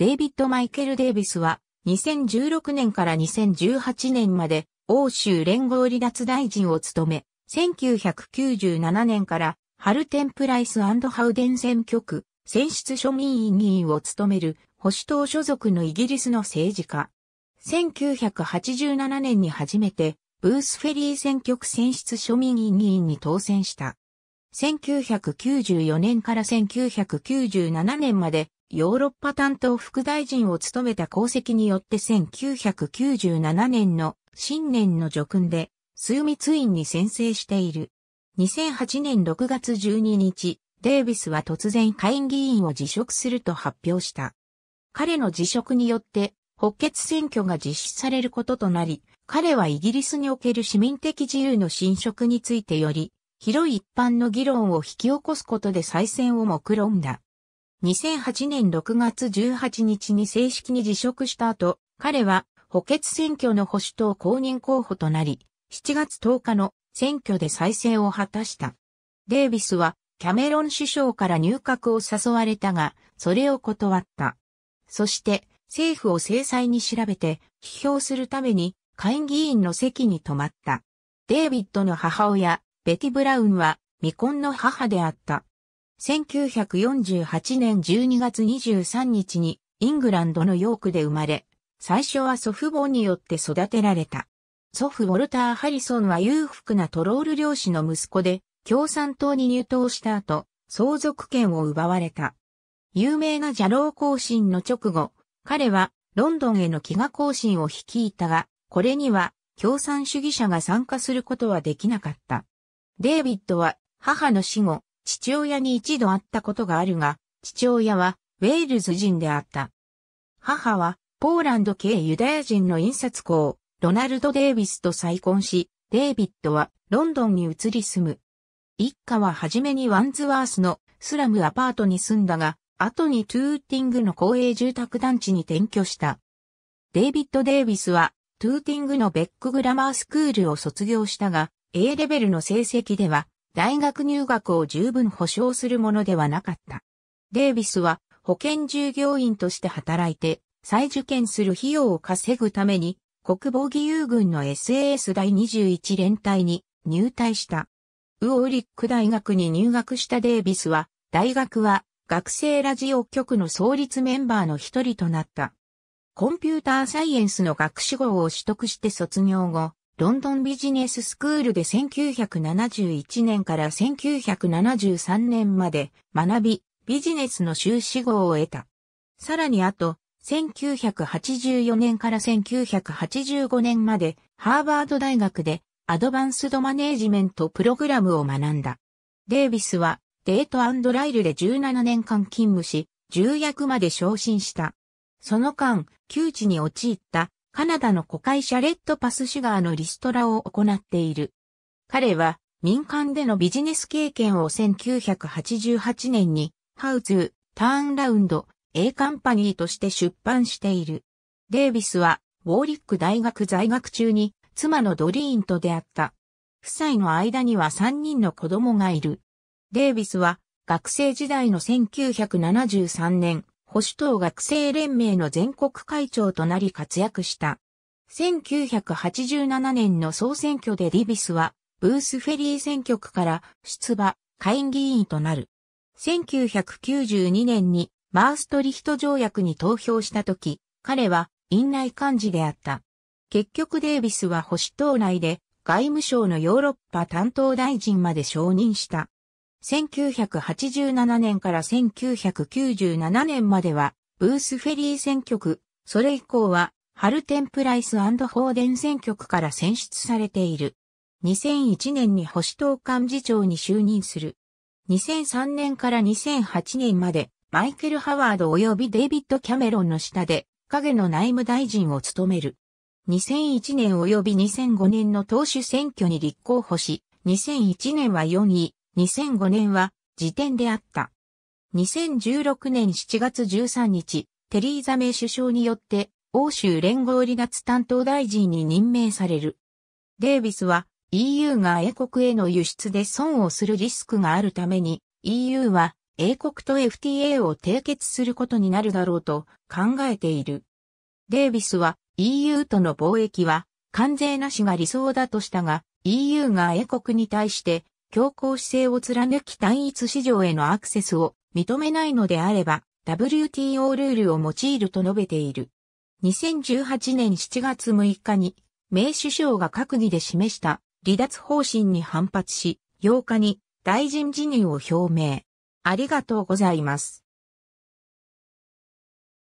デイビッド・マイケル・デイビスは、2016年から2018年まで、欧州連合離脱大臣を務め、1997年からハルテンプライスハウデン選挙区、選出庶民員議員を務める保守党所属のイギリスの政治家。1987年に初めてブースフェリー選挙区選出庶民員議員に当選した。1994年から1997年までヨーロッパ担当副大臣を務めた功績によって1997年の新年の叙勲で、スミツインに宣誓している。2008年6月12日、デービスは突然下院議員を辞職すると発表した。彼の辞職によって、補欠選挙が実施されることとなり、彼はイギリスにおける市民的自由の侵食についてより、広い一般の議論を引き起こすことで再選を目論んだ。2008年6月18日に正式に辞職した後、彼は補欠選挙の保守党公認候補となり、7月10日の選挙で再選を果たした。デイビスはキャメロン首相から入閣を誘われたが、それを断った。そして、政府を制裁に調べて、批評するために、下院議員の席に泊まった。デイビッドの母親、ベティ・ブラウンは、未婚の母であった。1948年12月23日にイングランドのヨークで生まれ、最初は祖父母によって育てられた。祖父ウォルター・ハリソンは裕福なトロール漁師の息子で、共産党に入党した後、相続権を奪われた。有名なジャロー行進の直後、彼はロンドンへの飢餓行進を率いたが、これには共産主義者が参加することはできなかった。デイビッドは母の死後、父親に一度会ったことがあるが、父親はウェールズ人であった。母はポーランド系ユダヤ人の印刷工、ロナルド・デイビスと再婚し、デイビッドはロンドンに移り住む。一家は初めにワンズワースのスラムアパートに住んだが、後にトゥーティングの公営住宅団地に転居した。デイビッド・デイビスはトゥーティングのベックグラマースクールを卒業したが、A レベルの成績では大学入学を十分保障するものではなかった。デイビスは保険従業員として働いて、再受験する費用を稼ぐために、国防義勇軍の SAS 第21連隊に入隊した。ウオーリック大学に入学したデイビスは、大学は学生ラジオ局の創立メンバーの一人となった。コンピューターサイエンスの学士号を取得して卒業後、ロンドンビジネススクールで1971年から1973年まで学び、ビジネスの修士号を得た。さらにあと、1984年から1985年までハーバード大学でアドバンスドマネージメントプログラムを学んだ。デイビスはデートライルで17年間勤務し、重役まで昇進した。その間、窮地に陥ったカナダの古会社レッドパスシュガーのリストラを行っている。彼は民間でのビジネス経験を1988年にハウツー、ターンラウンド、A カンパニーとして出版している。デイビスはウォーリック大学在学中に妻のドリーンと出会った。夫妻の間には3人の子供がいる。デイビスは学生時代の1973年、保守党学生連盟の全国会長となり活躍した。1987年の総選挙でディビスは、ブースフェリー選挙区から出馬、下院議員となる。1992年にマーストリヒト条約に投票した時、彼は院内幹事であった。結局デイビスは保守党内で外務省のヨーロッパ担当大臣まで承認した。1987年から1997年までは、ブースフェリー選挙区、それ以降は、ハルテンプライスホーデン選挙区から選出されている。2001年に保守党幹事長に就任する。2003年から2008年まで、マイケル・ハワード及びデイビッド・キャメロンの下で、影の内務大臣を務める。2001年及び2005年の党首選挙に立候補し、2001年は4位、2005年は時点であった。2016年7月13日、テリーザメ首相によって欧州連合離脱担当大臣に任命される。デイビスは EU が英国への輸出で損をするリスクがあるために EU は英国と FTA を締結することになるだろうと考えている。デイビスは EU との貿易は関税なしが理想だとしたが EU が英国に対して強硬姿勢を貫き単一市場へのアクセスを認めないのであれば WTO ルールを用いると述べている。2018年7月6日に、名首相が閣議で示した離脱方針に反発し、8日に大臣辞任を表明。ありがとうございます。